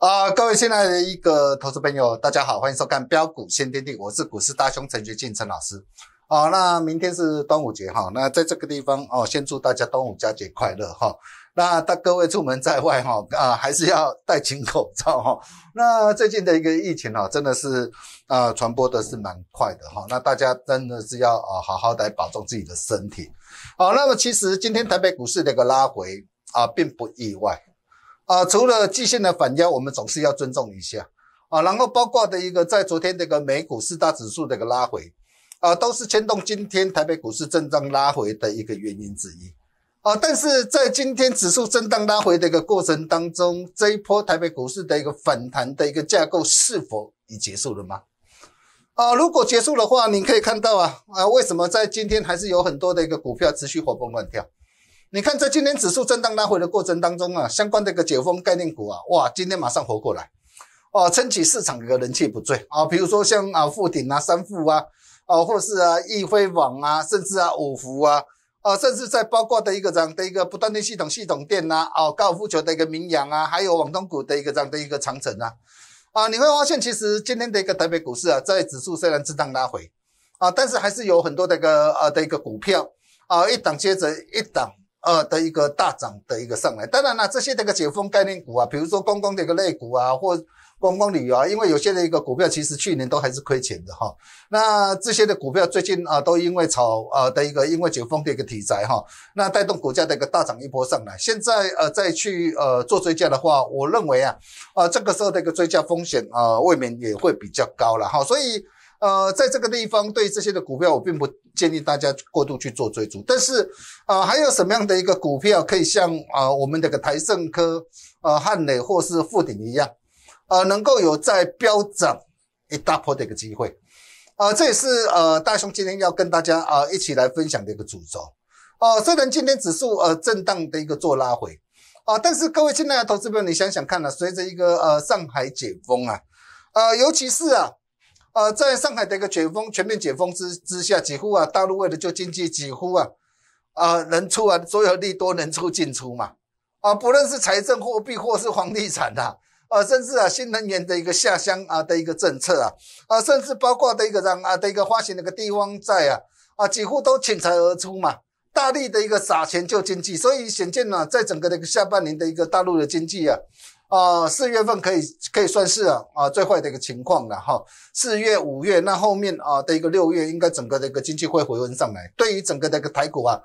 啊，各位新爱的一个投资朋友，大家好，欢迎收看《标股先天地》，我是股市大兄陈学进陈老师。好，那明天是端午节哈，那在这个地方哦，先祝大家端午佳节快乐哈。那大各位出门在外哈啊，还是要戴紧口罩哈。那最近的一个疫情哈，真的是啊传播的是蛮快的哈。那大家真的是要啊好好地保重自己的身体。好，那么其实今天台北股市的一个拉回啊，并不意外。啊，除了季线的反压，我们总是要尊重一下啊。然后包括的一个在昨天这个美股四大指数的一个拉回，啊，都是牵动今天台北股市震荡拉回的一个原因之一啊。但是在今天指数震荡拉回的一个过程当中，这一波台北股市的一个反弹的一个架构是否已结束了吗？啊，如果结束的话，你可以看到啊啊，为什么在今天还是有很多的一个股票持续活蹦乱跳？你看，在今天指数震荡拉回的过程当中啊，相关的一个解封概念股啊，哇，今天马上活过来，哦，撑起市场的人气不坠啊。比如说像啊富鼎啊、三富啊，哦，或者是啊易飞网啊，甚至啊五福啊，啊，甚至在包括的一个这样的一个不断电系统、系统电呐，哦，高尔夫球的一个名扬啊，还有网通股的一个这样的一个长城啊，啊，你会发现，其实今天的一个台北股市啊，在指数虽然震荡拉回啊，但是还是有很多的一个呃的一个股票啊，一档接着一档呃的一个大涨的一个上来，当然了，这些这个解封概念股啊，比如说观光的一个类股啊，或观光旅游啊，因为有些的一个股票其实去年都还是亏钱的哈，那这些的股票最近啊都因为炒啊的一个因为解封的一个题材哈，那带动股价的一个大涨一波上来，现在呃再去呃做追加的话，我认为啊，呃这个时候的一个追加风险啊未免也会比较高了哈，所以。呃，在这个地方，对这些的股票，我并不建议大家过度去做追逐。但是，呃，还有什么样的一个股票可以像啊，我们这个台盛科、呃汉磊或是富鼎一样，呃，能够有在飙涨一大波的一个机会？啊，这也是呃大雄今天要跟大家啊一起来分享的一个主轴。哦，虽然今天指数呃震荡的一个做拉回，啊，但是各位亲爱的投资友，你想想看呢，随着一个呃上海解封啊，呃，尤其是啊。呃，在上海的一个解封、全面解封之之下，几乎啊，大陆为了救经济，几乎啊，啊，能出啊，所有利都能出尽出嘛，啊，不论是财政、货币或是房地产的，啊，甚至啊，新能源的一个下乡啊的一个政策啊，啊，甚至包括的一个让啊的一个发行一个地方债啊，啊，几乎都倾巢而出嘛，大力的一个撒钱救经济，所以显见呢，在整个的一个下半年的一个大陆的经济啊。啊，四月份可以可以算是啊啊最坏的一个情况了哈。四月、五月那后面啊的一个六月，应该整个的一个经济会回温上来。对于整个的一个台股啊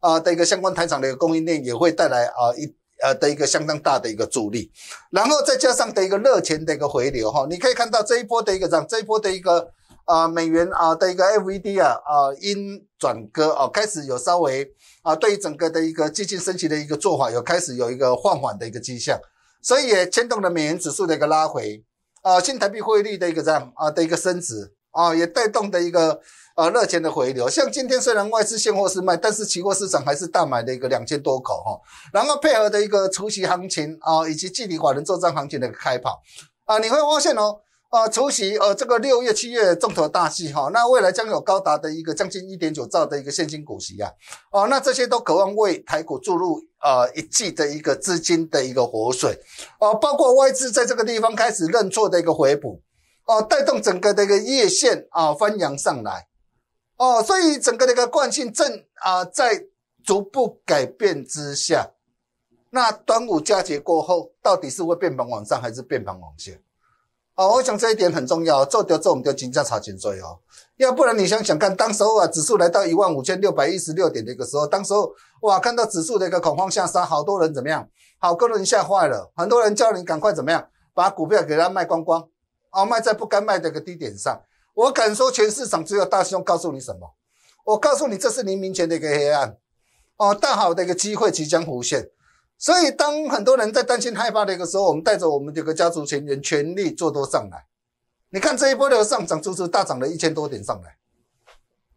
啊的一个相关台场的一个供应链也会带来啊一呃的一个相当大的一个助力。然后再加上的一个热钱的一个回流哈，你可以看到这一波的一个涨，这一波的一个啊美元啊的一个 FED 啊啊阴转割啊开始有稍微啊对于整个的一个基金升级的一个做法，有开始有一个放缓的一个迹象。所以也牵动了美元指数的一个拉回，啊，新台币汇率的一个这样啊的一个升值，啊，也带动的一个呃热钱的回流。像今天虽然外资现货是卖，但是期货市场还是大买的一个两千多口哈，然后配合的一个除夕行情啊，以及距离华人做战行情的一个开跑啊，你会发现哦。呃，除夕，呃，这个六月、七月重头大戏哈，那未来将有高达的一个将近一点九兆的一个现金股息啊，哦，那这些都渴望为台股注入呃一季的一个资金的一个活水，哦，包括外资在这个地方开始认错的一个回补，哦，带动整个的一个业线啊翻扬上来，哦，所以整个一个惯性正啊在逐步改变之下，那端午佳节过后，到底是会变盘往上还是变盘往下？哦，我想这一点很重要，做掉做我们就金价查金锥哦，要不然你想想看，当时候啊指数来到一万五千六百一十六点的一个时候，当时候哇看到指数的一个恐慌下杀，好多人怎么样？好多人吓坏了，很多人叫你赶快怎么样？把股票给他卖光光，哦卖在不该卖的一个低点上。我敢说全市场只有大兄告诉你什么？我告诉你，这是黎明前的一个黑暗，哦，大好的一个机会即将浮现。所以，当很多人在担心、害怕的一个时候，我们带着我们这个家族成员全力做多上来。你看这一波的上涨，足足大涨了一千多点上来。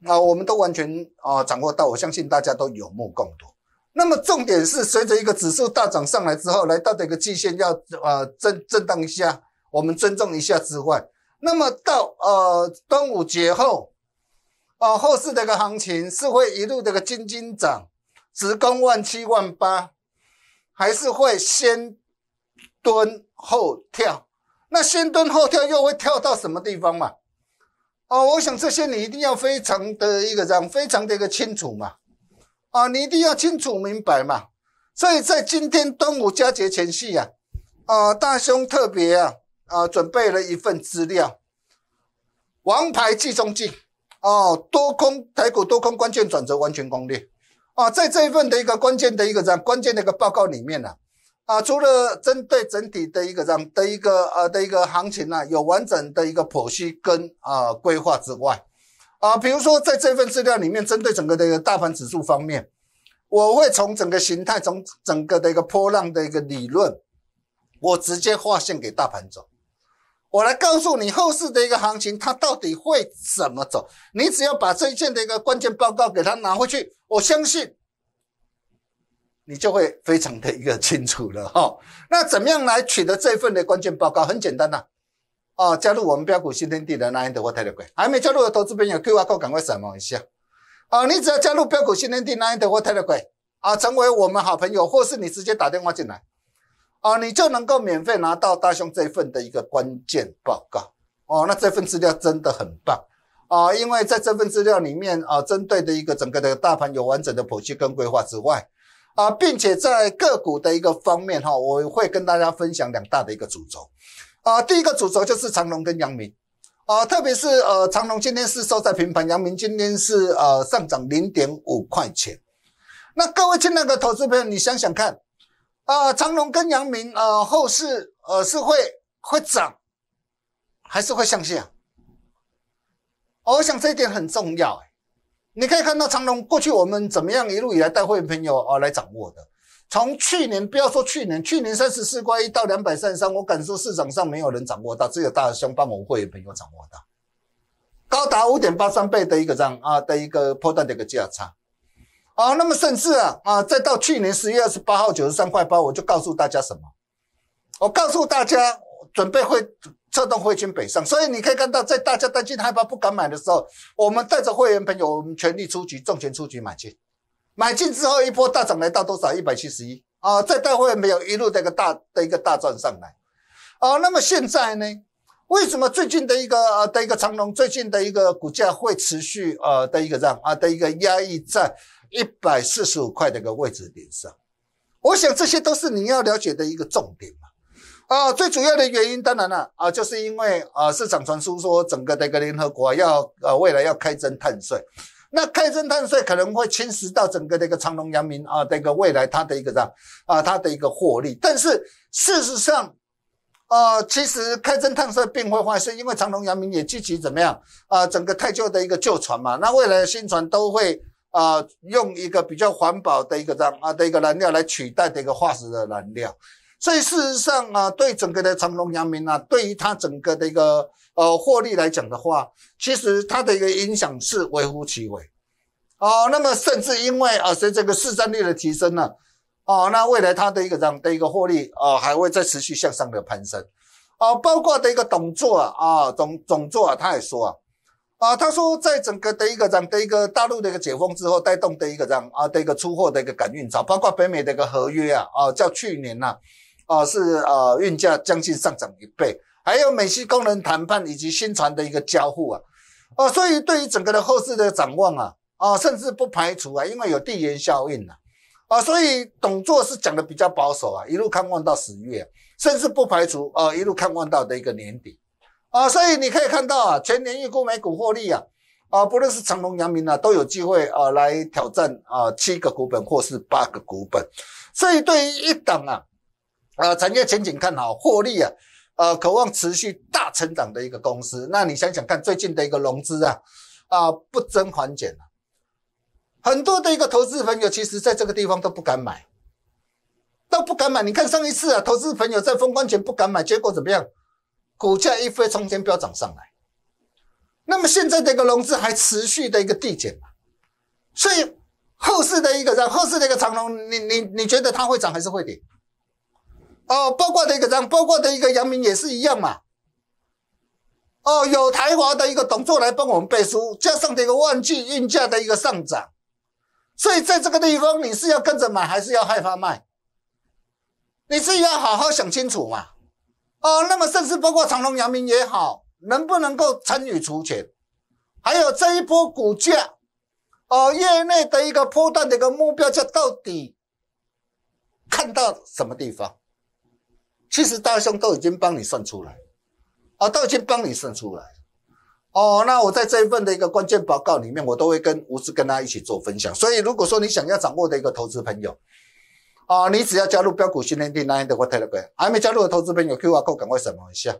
啊，我们都完全啊掌握到，我相信大家都有目共睹。那么重点是，随着一个指数大涨上来之后，来到这个季线要啊震震荡一下，我们尊重一下之外，那么到呃端午节后，啊后市一个行情是会一路这个金金涨，直攻万七万八。还是会先蹲后跳，那先蹲后跳又会跳到什么地方嘛？啊，我想这些你一定要非常的一个这样，非常的一个清楚嘛，啊，你一定要清楚明白嘛。所以在今天端午佳节前夕啊，啊，大兄特别啊啊准备了一份资料，王牌计中计哦，多空台股多空关键转折完全攻略。啊，在这一份的一个关键的一个这样关键的一个报告里面呢，啊，除了针对整体的一个这样的一个呃的一个行情呢，有完整的一个剖析跟啊规划之外，啊，比如说在这份资料里面，针对整个的一个大盘指数方面，我会从整个形态，从整个的一个波浪的一个理论，我直接划线给大盘走。我来告诉你后市的一个行情，它到底会怎么走？你只要把这一件的一个关键报告给他拿回去，我相信你就会非常的一个清楚了哈。那怎么样来取得这份的关键报告？很简单呐，哦，加入我们标股新天地的那样的或 e 乐观。还没加入的投资朋友，Q Y Q 赶快闪忙一下。啊，你只要加入标股新天地那样的或太乐观，啊，成为我们好朋友，或是你直接打电话进来。啊，你就能够免费拿到大雄这一份的一个关键报告哦。那这份资料真的很棒啊，因为在这份资料里面啊，针对的一个整个的大盘有完整的剖析跟规划之外啊，并且在个股的一个方面哈，我会跟大家分享两大的一个主轴啊。第一个主轴就是长隆跟阳明啊，特别是呃长隆今天是收在平盘，阳明今天是呃上涨零点五块钱。那各位亲爱的投资朋友，你想想看。啊，长隆跟阳明，呃，后市呃是会会涨，还是会向下？我想这一点很重要。你可以看到长隆过去我们怎么样一路以来带会员朋友啊来掌握的。从去年不要说去年，去年三十四块一到两百三十三，我敢说市场上没有人掌握到，只有大雄帮我们会员朋友掌握到，高达五点八三倍的一个涨啊的一个破断的一个价差。哦，那么甚至啊啊，再到去年十月二十八号九十三块八，我就告诉大家什么？我告诉大家准备会策动汇金北上，所以你可以看到，在大家担心害怕不敢买的时候，我们带着会员朋友，我们全力出击，重拳出击买进。买进之后一波大涨来到多少，一百七十一啊，再大会没有一路一个大的一个大赚上来啊。那么现在呢？为什么最近的一个呃的一个长龙最近的一个股价会持续呃的一个让啊的一个压抑在？一百四十五块的一个位置点上，我想这些都是你要了解的一个重点嘛。啊，最主要的原因当然了，啊，就是因为啊，市场传出说整个的一个联合国要啊未来要开征碳税，那开征碳税可能会侵蚀到整个的一个长隆阳明啊的一个未来它的一个啥啊它的一个获利。但是事实上，啊，其实开征碳税并不会坏事，因为长隆阳明也积极怎么样啊？整个泰旧的一个旧船嘛，那未来新船都会。啊，用一个比较环保的一个燃啊的一个燃料来取代的一个化石的燃料，所以事实上啊，对整个的长隆、阳明啊，对于它整个的一个呃获利来讲的话，其实它的一个影响是微乎其微。哦，那么甚至因为啊，是这个市占率的提升呢，哦，那未来它的一个这样的一个获利啊，还会再持续向上的攀升。哦，包括的一个董座啊，董董座他也说啊。啊，他说，在整个的一个这样的一个大陆的一个解封之后，带动的一个这样啊的一个出货的一个赶运潮，包括北美的一个合约啊啊，较去年呐，啊是啊运价将近上涨一倍，还有美西工人谈判以及新船的一个交付啊，啊，所以对于整个的后市的展望啊啊，甚至不排除啊，因为有地缘效应呐，啊，所以董座是讲的比较保守啊，一路看望到十月，甚至不排除啊一路看望到的一个年底。啊，所以你可以看到啊，全年预估每股获利啊，啊，不论是长隆、阳明啊，都有机会啊来挑战啊七个股本或是八个股本。所以对于一档啊，啊，产业前景看好，获利啊，呃，渴望持续大成长的一个公司，那你想想看，最近的一个融资啊，啊，不增还减啊，很多的一个投资朋友其实在这个地方都不敢买，都不敢买。你看上一次啊，投资朋友在封关前不敢买，结果怎么样？股价一飞冲天飙涨上来，那么现在这个融资还持续的一个递减嘛？所以后市的一个涨，后市的一个长龙，你你你觉得它会涨还是会跌？哦，包括的一个涨，包括的一个阳明也是一样嘛？哦，有台华的一个董座来帮我们背书，加上这个万计运价的一个上涨，所以在这个地方你是要跟着买还是要害怕卖？你自己要好好想清楚嘛。哦，那么甚至包括长隆、阳明也好，能不能够参与除钱？还有这一波股价，哦，业内的一个波段的一个目标价到底看到什么地方？其实大雄都已经帮你算出来，啊，都已经帮你算出来。哦，那我在这一份的一个关键报告里面，我都会跟吴志跟他一起做分享。所以，如果说你想要掌握的一个投资朋友。啊，你只要加入标股训练营，那样的话太乐观。还没加入的投资朋友，Q Q 赶快扫描一下。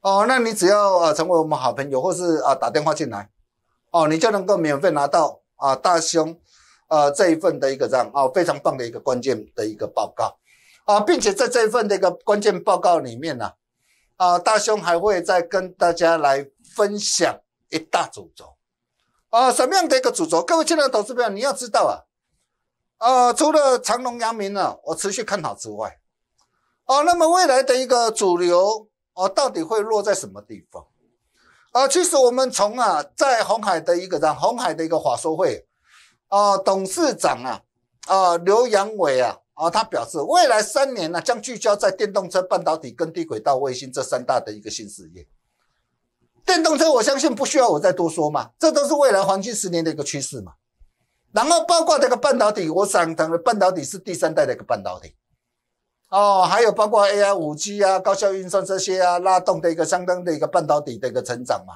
哦，那你只要呃成为我们好朋友，或是啊打电话进来，哦，你就能够免费拿到啊大雄，呃这一份的一个这样啊非常棒的一个关键的一个报告啊，并且在这一份的一个关键报告里面呢，啊大兄还会再跟大家来分享一大组轴啊什么样的一个组轴？各位亲爱的投资朋友，你要知道啊。啊，除了长隆、阳明呢，我持续看好之外，啊，那么未来的一个主流啊，到底会落在什么地方？啊，其实我们从啊，在红海的一个让红海的一个华收会啊，董事长啊啊刘阳伟啊啊，他表示，未来三年呢，将聚焦在电动车、半导体跟低轨道卫星这三大的一个新事业。电动车，我相信不需要我再多说嘛，这都是未来黄金十年的一个趋势嘛。然后包括这个半导体，我想停的半导体是第三代的一个半导体，哦，还有包括 AI、5G 啊、高效运算这些啊，拉动的一个相当的一个半导体的一个成长嘛，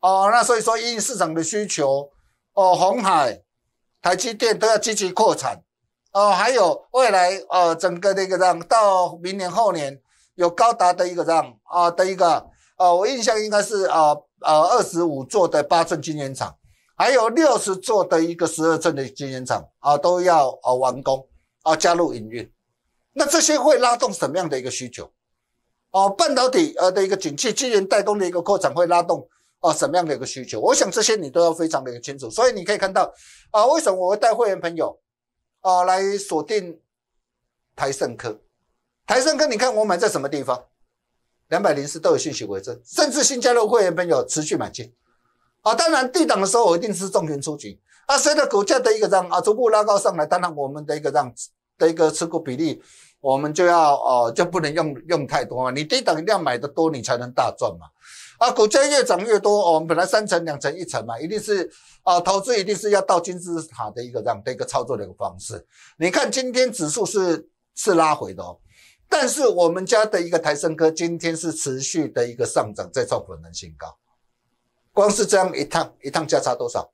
哦，那所以说，因市场的需求，哦，红海、台积电都要积极扩产，哦，还有未来呃，整个的一个这样到明年后年有高达的一个这样啊的一个，呃，我印象应该是啊啊二十五座的八寸晶圆厂。还有六十座的一个十二寸的晶圆厂啊，都要啊完工啊加入营运，那这些会拉动什么样的一个需求？哦，半导体呃的一个景气，晶圆代工的一个扩展会拉动啊什么样的一个需求？我想这些你都要非常的清楚。所以你可以看到啊，为什么我会带会员朋友啊来锁定台盛科？台盛科你看我买在什么地方？两百零四都有信息回证，甚至新加入会员朋友持续买进。啊，当然，低档的时候我一定是重拳出击。啊，随着股价的一个样啊，逐步拉高上来，当然我们的一个样的一个持股比例，我们就要哦就不能用用太多嘛。你低档一定要买的多，你才能大赚嘛。啊，股价越涨越多，我们本来三层、两层、一层嘛，一定是啊，投资一定是要到金字塔的一个这样的一个操作的一个方式。你看今天指数是是拉回的，哦，但是我们家的一个台生科今天是持续的一个上涨，再创可能性高。光是这样一趟一趟价差多少，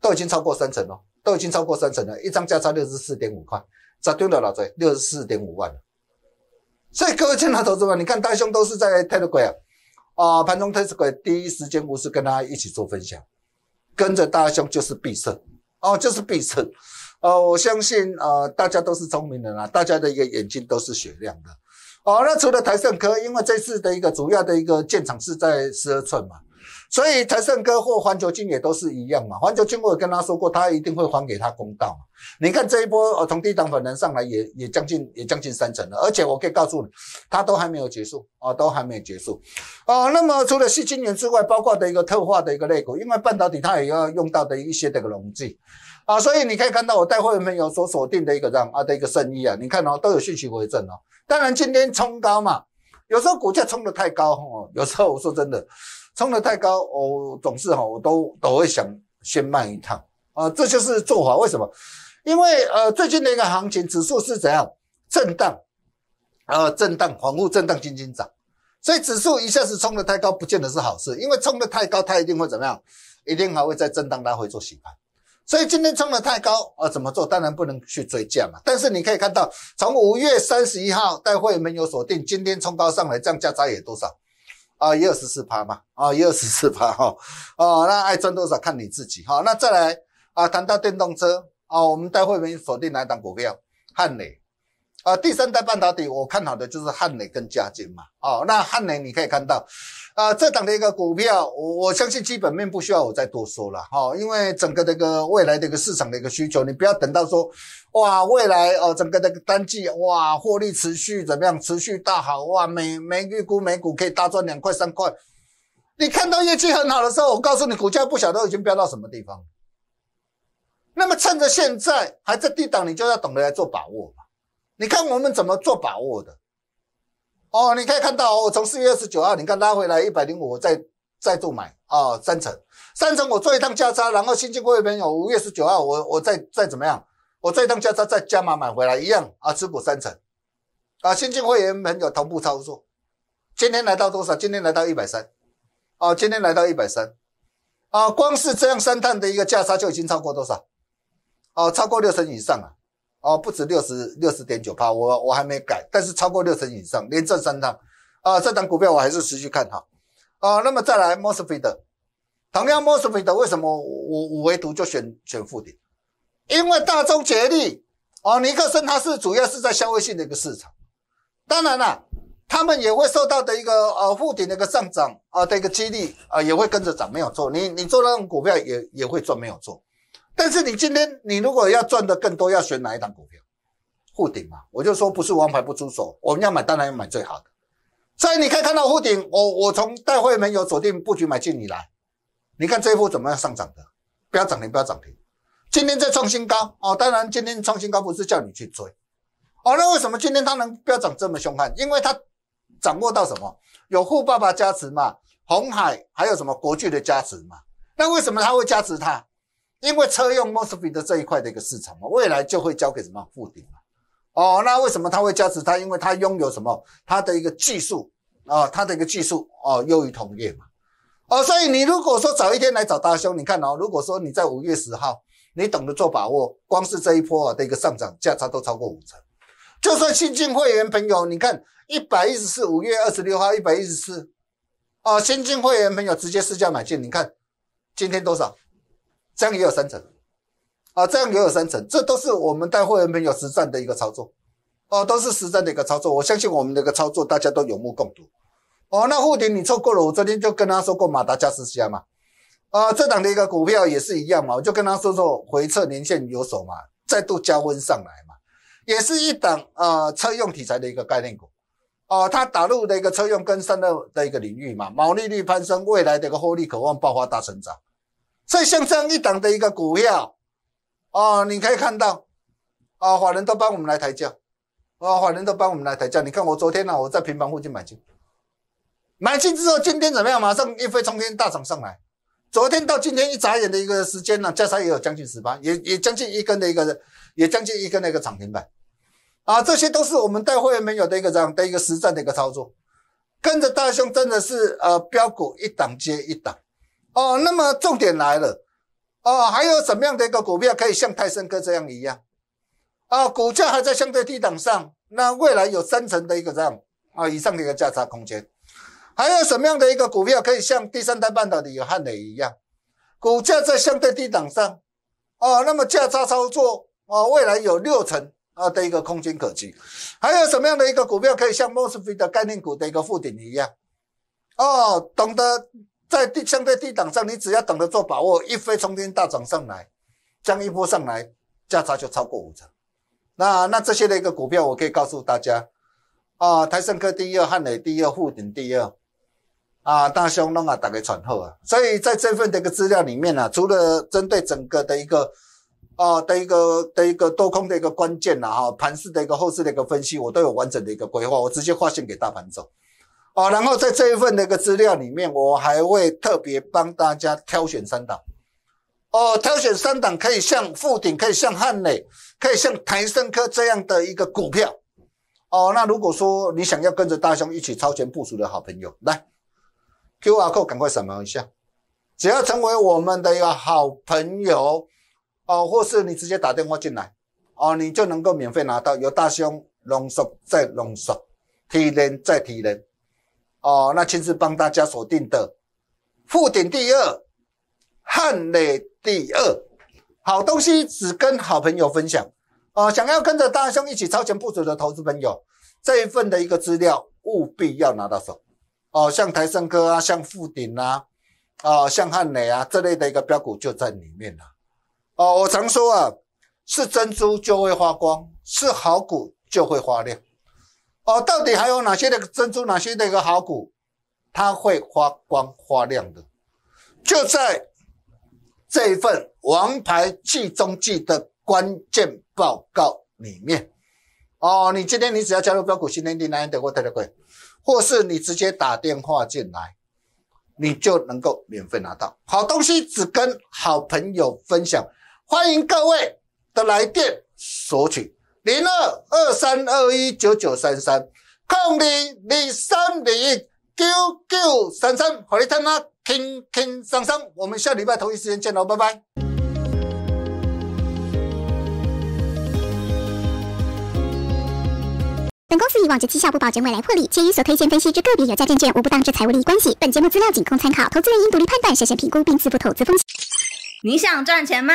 都已经超过三成哦，都已经超过三成了，一张价差六十四点五块，砸丢了老贼，六十四点五万所以各位亲爱投资者，你看大兄都是在跌的鬼啊！啊，盘中 r a 鬼，第一时间不是跟他一起做分享，跟着大兄就是必胜哦，就是必胜。呃，我相信啊，大家都是聪明人啊，大家的一个眼睛都是雪亮的。哦，那除了台盛科，因为这次的一个主要的一个建厂是在十二寸嘛。所以财盛哥或环球金也都是一样嘛，环球金我也跟他说过，他一定会还给他公道你看这一波，呃，从低档反弹上来，也也将近也将近三成了，而且我可以告诉你，它都还没有结束啊，都还没有结束。啊，那么除了细今年之外，包括的一个特化的一个类股，因为半导体它也要用到的一些这个溶剂。啊，所以你可以看到我带货的朋友所锁定的一个这样啊的一个生意啊，你看哦，都有信息回正哦。当然今天冲高嘛。有时候股价冲得太高，吼，有时候我说真的，冲得太高，我总是哈，我都都会想先卖一趟啊，这就是做法。为什么？因为呃，最近的一个行情指数是怎样？震荡，呃，震荡，反复震荡，轻轻涨，所以指数一下子冲得太高，不见得是好事。因为冲得太高，它一定会怎么样？一定还会在震荡，它会做洗盘。所以今天冲的太高啊，怎么做？当然不能去追价嘛。但是你可以看到，从五月三十一号带会没有锁定，今天冲高上来，样价差有多少？啊，一二十四趴嘛，啊，一二十四趴哈，哦，那爱赚多少看你自己哈。那再来啊，谈到电动车啊，我们带会没锁定哪一档股票？汉磊，啊，第三代半导体我看好的就是汉磊跟嘉金嘛。哦，那汉磊你可以看到，啊，这档的一个股票，我我相信基本面不需要我再多说了哈，因为整个这个未来的一个市场的一个需求，你不要等到说，哇，未来哦，整个这个单季哇，获利持续怎么样，持续大好哇，每每预股每股可以大赚两块三块，你看到业绩很好的时候，我告诉你，股价不晓得已经飙到什么地方。那么趁着现在还在低档，你就要懂得来做把握。你看我们怎么做把握的哦？你可以看到，我从四月二十九号，你看拉回来一百零五，我再再度买啊，三成，三成我做一趟加仓，然后新进会员朋友五月十九号，我我再再怎么样，我做一趟加仓，再加码买回来一样啊，持股三成啊，新进会员朋友同步操作。今天来到多少？今天来到一百三啊，今天来到一百三啊，光是这样三趟的一个价差就已经超过多少？哦，超过六成以上啊。哦，不止六十六十点九八，我我还没改，但是超过六成以上，连赚三趟啊！这档股票我还是持续看好啊。那么再来，mosfet，同样 mosfet 为什么我我唯独就选选负鼎？因为大众、吉力，啊、尼克森，它是主要是在消费性的一个市场。当然了，他们也会受到的一个呃负鼎的一个上涨啊的一个激励啊，也会跟着涨，没有做。你你做那种股票也也会做，没有做。但是你今天你如果要赚的更多，要选哪一档股票？沪鼎嘛，我就说不是王牌不出手，我们要买当然要买最好的。所以你可以看到沪鼎，我我从戴慧梅有锁定布局买进以来，你看这一波怎么样上涨的？不要涨停，不要涨停。今天在创新高哦，当然今天创新高不是叫你去追哦。那为什么今天它能飙涨这么凶悍？因为它掌握到什么？有沪爸爸加持嘛？红海还有什么国巨的加持嘛？那为什么它会加持它？因为车用 Mosfet 这一块的一个市场嘛，未来就会交给什么富鼎了。哦，那为什么它会加持它？因为它拥有什么？它的一个技术啊，它的一个技术哦优于同业嘛。哦，所以你如果说早一天来找大兄，你看哦，如果说你在五月十号，你懂得做把握，光是这一波的一个上涨价差都超过五成。就算新进会员朋友，你看一百一十四，五月二十六号一百一十四，啊，新进会员朋友直接试价买进，你看今天多少？这样也有三层，啊，这样也有三层，这都是我们带会员朋友实战的一个操作，啊，都是实战的一个操作。我相信我们的一个操作，大家都有目共睹，哦。那沪顶你错过了，我昨天就跟他说过马达加斯加嘛，啊，这档的一个股票也是一样嘛，我就跟他说说回撤年限有手嘛，再度加温上来嘛，也是一档啊车用题材的一个概念股，哦，它打入的一个车用跟散热的一个领域嘛，毛利率攀升，未来的一个获利渴望爆发大成长。所以像这样一档的一个股票，哦，你可以看到，啊，法人都帮我们来抬轿，啊，法人都帮我们来抬轿。你看我昨天呢，我在平房附近买进，买进之后，今天怎么样？马上一飞冲天，大涨上来。昨天到今天一眨眼的一个时间呢，加仓也有将近十八，也也将近一根的一个，也将近一根的一个涨停板。啊，这些都是我们带会员没有的一个这样的一个实战的一个操作，跟着大兄真的是呃，标股一档接一档。哦，那么重点来了，哦，还有什么样的一个股票可以像泰森哥这样一样，啊，股价还在相对低档上，那未来有三成的一个样啊以上的一个价差空间，还有什么样的一个股票可以像第三代半导体有汉磊一样，股价在相对低档上，哦，那么价差操作啊，未来有六成啊的一个空间可及，还有什么样的一个股票可以像莫斯菲的概念股的一个附点一样，哦，懂得。在地相对地档上，你只要等着做把握，一飞冲天大涨上来，将一波上来价差就超过五成。那那这些的一个股票，我可以告诉大家，啊，台盛科第二，汉磊第二，富鼎第二，啊，大雄弄啊打概喘后啊。所以在这份的一个资料里面呢，除了针对整个的一个，啊的一个的一个多空的一个关键呐哈，盘势的一个后市的一个分析，我都有完整的一个规划，我直接划线给大盘走。哦，然后在这一份那个资料里面，我还会特别帮大家挑选三档。哦，挑选三档可以像富鼎，可以像汉磊，可以像台盛科这样的一个股票。哦，那如果说你想要跟着大兄一起超前部署的好朋友，来 Q R code 赶快扫描一下，只要成为我们的一个好朋友，哦，或是你直接打电话进来，哦，你就能够免费拿到由大兄浓缩再浓缩，提人再提人。哦，那亲自帮大家锁定的富鼎第二、汉磊第二，好东西只跟好朋友分享。啊，想要跟着大兄一起超前部署的投资朋友，这一份的一个资料务必要拿到手。哦，像台盛哥啊，像富鼎啊，啊，像汉磊啊这类的一个标股就在里面了。哦，我常说啊，是珍珠就会发光，是好股就会发亮。哦，到底还有哪些的珍珠，哪些的一个好股，它会发光发亮的？就在这份王牌计中计的关键报告里面。哦，你今天你只要加入标股新天地南洋的各位，或是你直接打电话进来，你就能够免费拿到好东西。只跟好朋友分享，欢迎各位的来电索取。零二二三二一九九三三，空零零三零一九九三三，和你听啊，轻轻松松。我们下礼拜同一时间见喽，拜拜。本公司以往站绩效不保，仅为来获利，且与所推荐分析之个别有价证券无不当之财务利益关系。本节目资料仅供参考，投资人应独立判断、审慎评估，并自负投资风险。你想赚钱吗？